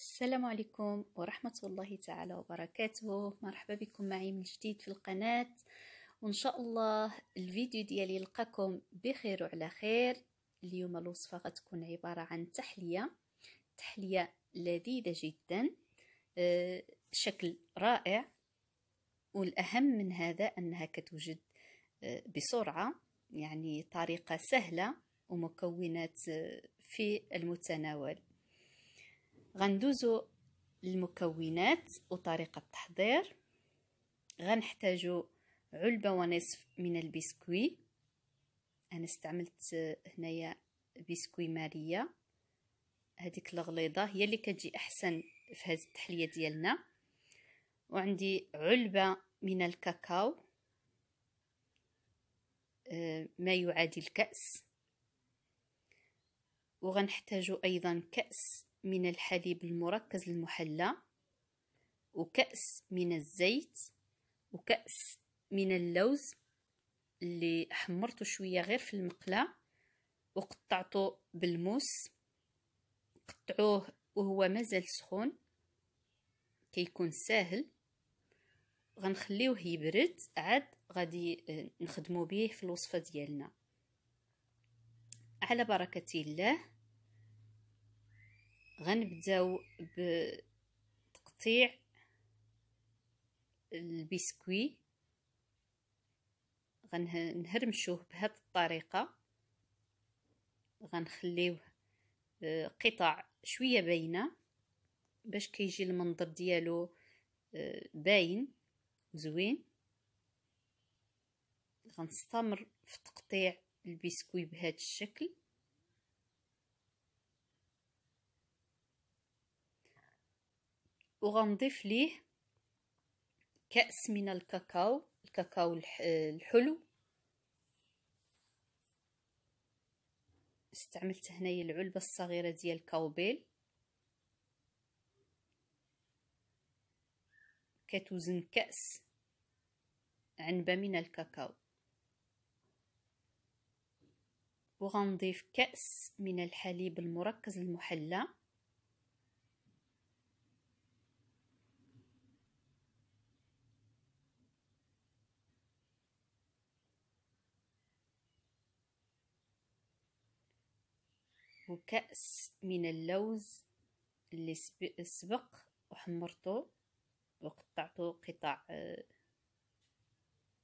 السلام عليكم ورحمة الله تعالى وبركاته مرحبا بكم معي من جديد في القناة وإن شاء الله الفيديو ديالي يلقاكم بخير وعلى خير اليوم الوصفة غتكون عبارة عن تحلية تحلية لذيذة جدا آه، شكل رائع والأهم من هذا أنها كتوجد آه، بسرعة يعني طريقة سهلة ومكونات آه، في المتناول غندوزو المكونات وطريقة التحضير غنحتاجو علبة ونصف من البسكوي أنا استعملت هنايا بسكوي ماريا هذيك الغليظة هي اللي كتجي أحسن في هذه التحلية ديالنا وعندي علبة من الكاكاو آه، ما يعادل كأس وغنحتاجو أيضا كأس من الحليب المركز المحلى وكأس من الزيت وكأس من اللوز اللي حمرته شوية غير في المقلاة وقطعته بالموس قطعوه وهو مازال سخون كيكون ساهل غنخليوه يبرد عاد غادي آه، نخدمو به في الوصفه ديالنا على بركه الله غنبداو بتقطيع البسكوي غنهرمشوه بهاد الطريقه غنخليوه قطع شويه باينه باش كيجي المنظر ديالو باين زوين غنستمر في تقطيع البسكوي بهذا الشكل وغنضيف ليه كأس من الكاكاو الكاكاو الحلو استعملت هنايا العلبة الصغيرة ديال كاوبيل كتوزن كأس عنبة من الكاكاو وغنضيف كأس من الحليب المركز المحلى وكأس من اللوز اللي سبق وحمرته وقطعته قطع آه،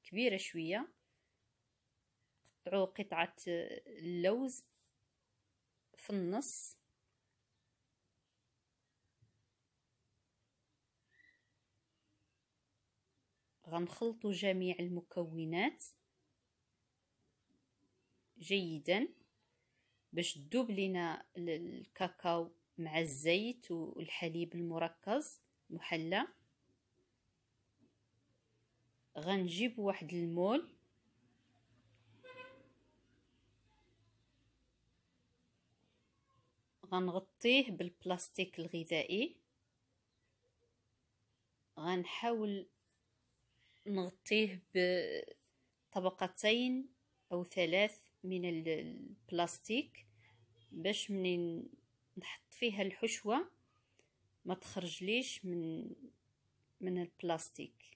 كبيرة شوية قطعوا قطعة آه، اللوز في النص غنخلطوا جميع المكونات جيداً باش تذوب لينا الكاكاو مع الزيت والحليب المركز محلى غنجيب واحد المول غنغطيه بالبلاستيك الغذائي غنحاول نغطيه بطبقتين او ثلاث من البلاستيك باش منين نحط فيها الحشوة ما تخرجليش من من البلاستيك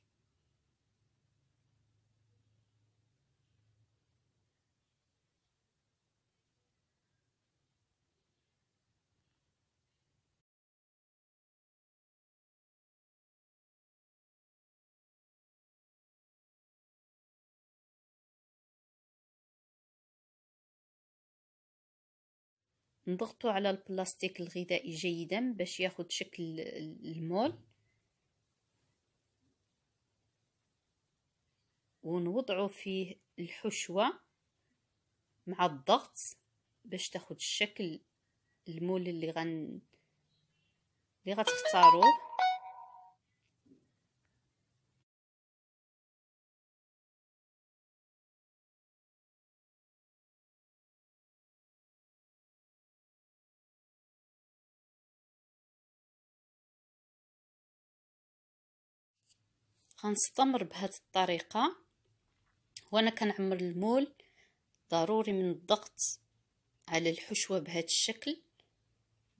نضغطوا على البلاستيك الغذائي جيدا باش ياخد شكل المول ونوضعوا فيه الحشوة مع الضغط باش تاخد الشكل المول اللي غن اللي غتختاروه غنستمر بهاد الطريقة وانا كنعمر المول ضروري من الضغط على الحشوة بهاد الشكل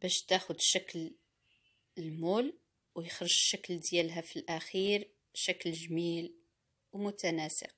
باش تاخد شكل المول ويخرج الشكل ديالها في الأخير شكل جميل ومتناسق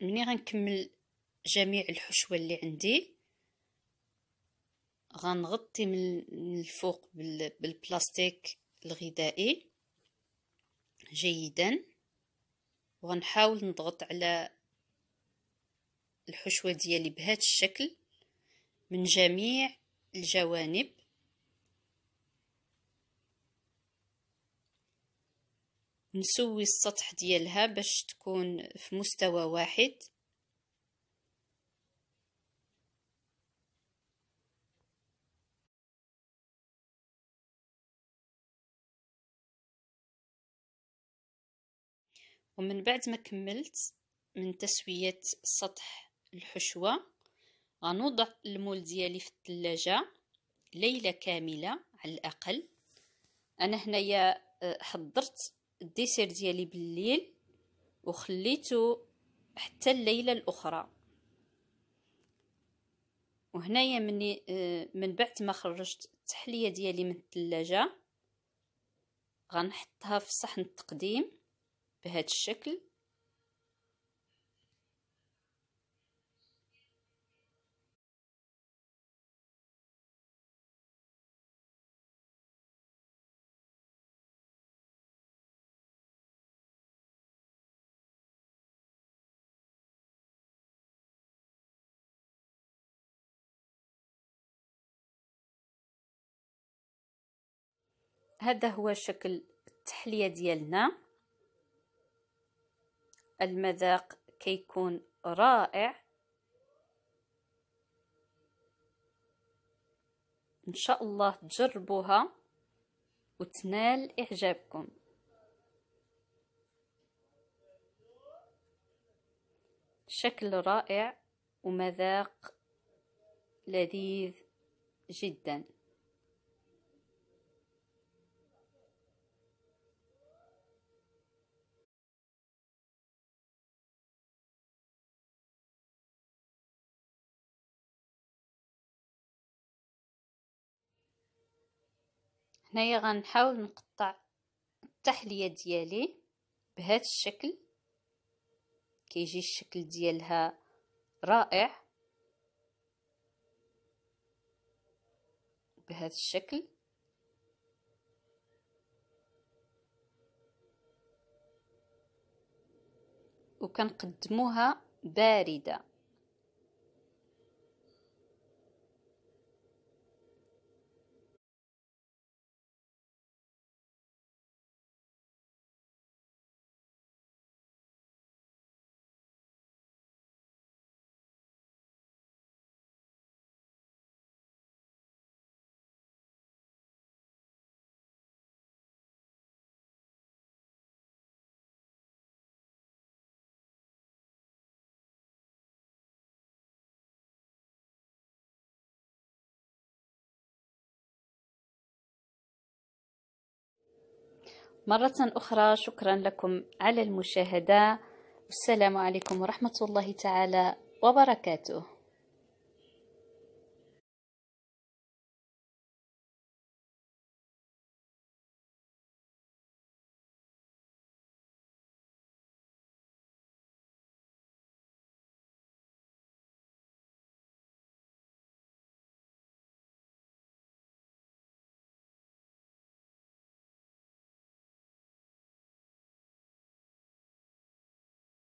مني غنكمل جميع الحشوة اللي عندي غنغطي من الفوق بالبلاستيك الغذائي جيدا وغنحاول نضغط على الحشوة ديالي بهذا الشكل من جميع الجوانب نسوي السطح ديالها باش تكون في مستوى واحد ومن بعد ما كملت من تسوية سطح الحشوة غنوضع المول ديالي في الثلاجة ليلة كاملة على الأقل أنا هنايا آه، حضرت الديسير ديالي بالليل وخليته حتى الليله الاخرى وهنايا مني آه، من بعد ما خرجت التحليه ديالي من الثلاجه غنحطها في صحن التقديم بهذا الشكل هذا هو شكل التحليه ديالنا المذاق كيكون رائع ان شاء الله تجربوها وتنال اعجابكم شكل رائع ومذاق لذيذ جداً هنايا غنحاول نقطع التحليه ديالي بهذا الشكل كيجي الشكل ديالها رائع بهذا الشكل وكنقدموها بارده مرة أخرى شكرا لكم على المشاهدة والسلام عليكم ورحمة الله تعالى وبركاته